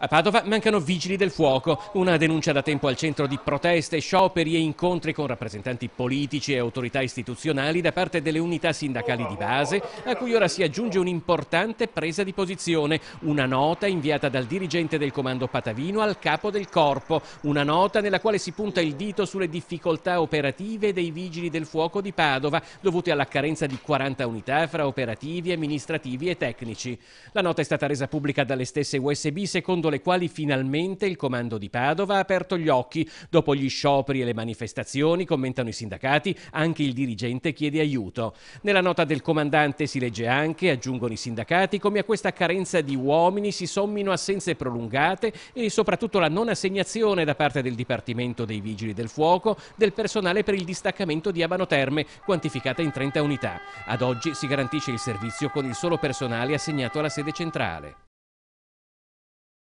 A Padova mancano vigili del fuoco, una denuncia da tempo al centro di proteste, scioperi e incontri con rappresentanti politici e autorità istituzionali da parte delle unità sindacali di base, a cui ora si aggiunge un'importante presa di posizione, una nota inviata dal dirigente del comando patavino al capo del corpo, una nota nella quale si punta il dito sulle difficoltà operative dei vigili del fuoco di Padova, dovute alla carenza di 40 unità fra operativi, amministrativi e tecnici. La nota è stata resa pubblica dalle stesse USB secondo secondo le quali finalmente il comando di Padova ha aperto gli occhi. Dopo gli scioperi e le manifestazioni, commentano i sindacati, anche il dirigente chiede aiuto. Nella nota del comandante si legge anche, aggiungono i sindacati, come a questa carenza di uomini si sommino assenze prolungate e soprattutto la non assegnazione da parte del Dipartimento dei Vigili del Fuoco del personale per il distaccamento di Abano Terme, quantificata in 30 unità. Ad oggi si garantisce il servizio con il solo personale assegnato alla sede centrale.